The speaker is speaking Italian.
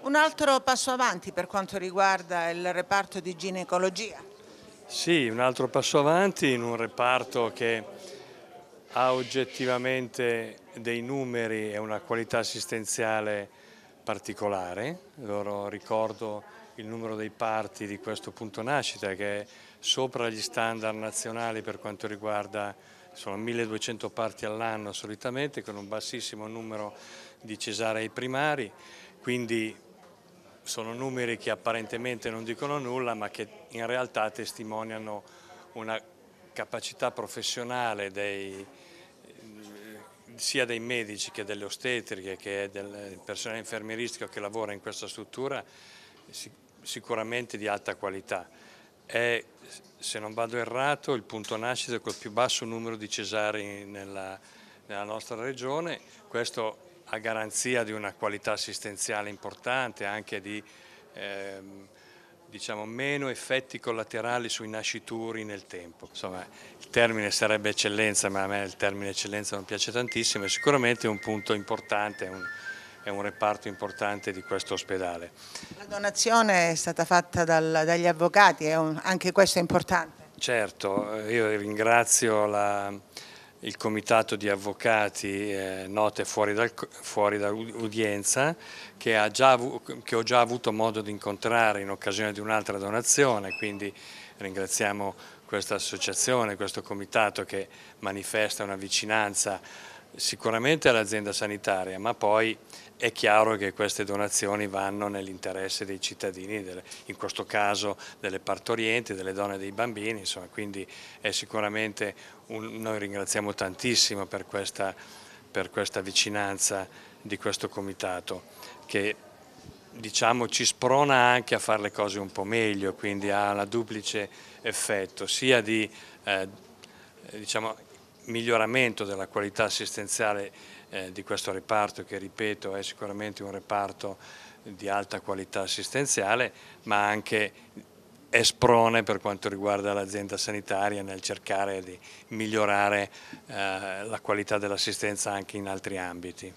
Un altro passo avanti per quanto riguarda il reparto di ginecologia. Sì, un altro passo avanti in un reparto che ha oggettivamente dei numeri e una qualità assistenziale particolare. Loro ricordo il numero dei parti di questo punto nascita che è sopra gli standard nazionali per quanto riguarda sono 1200 parti all'anno solitamente con un bassissimo numero di cesarei primari, quindi sono numeri che apparentemente non dicono nulla ma che in realtà testimoniano una capacità professionale dei, sia dei medici che delle ostetriche che del personale infermieristico che lavora in questa struttura sicuramente di alta qualità. È, se non vado errato, il punto nascita col più basso numero di cesari nella, nella nostra regione, questo a garanzia di una qualità assistenziale importante, anche di ehm, diciamo, meno effetti collaterali sui nascituri nel tempo. Insomma, il termine sarebbe eccellenza, ma a me il termine eccellenza non piace tantissimo, è sicuramente un punto importante, è un, è un reparto importante di questo ospedale. La donazione è stata fatta dal, dagli avvocati, un, anche questo è importante. Certo, eh, io ringrazio la il comitato di avvocati eh, note fuori, dal, fuori dall'udienza che, già, che ho già avuto modo di incontrare in occasione di un'altra donazione, quindi ringraziamo questa associazione, questo comitato che manifesta una vicinanza sicuramente all'azienda sanitaria, ma poi è chiaro che queste donazioni vanno nell'interesse dei cittadini, in questo caso delle partorienti, delle donne e dei bambini, insomma, quindi è sicuramente, un, noi ringraziamo tantissimo per questa, per questa vicinanza di questo comitato che diciamo, ci sprona anche a fare le cose un po' meglio, quindi ha un duplice effetto, sia di eh, diciamo, miglioramento della qualità assistenziale eh, di questo reparto che ripeto è sicuramente un reparto di alta qualità assistenziale ma anche è sprone per quanto riguarda l'azienda sanitaria nel cercare di migliorare eh, la qualità dell'assistenza anche in altri ambiti.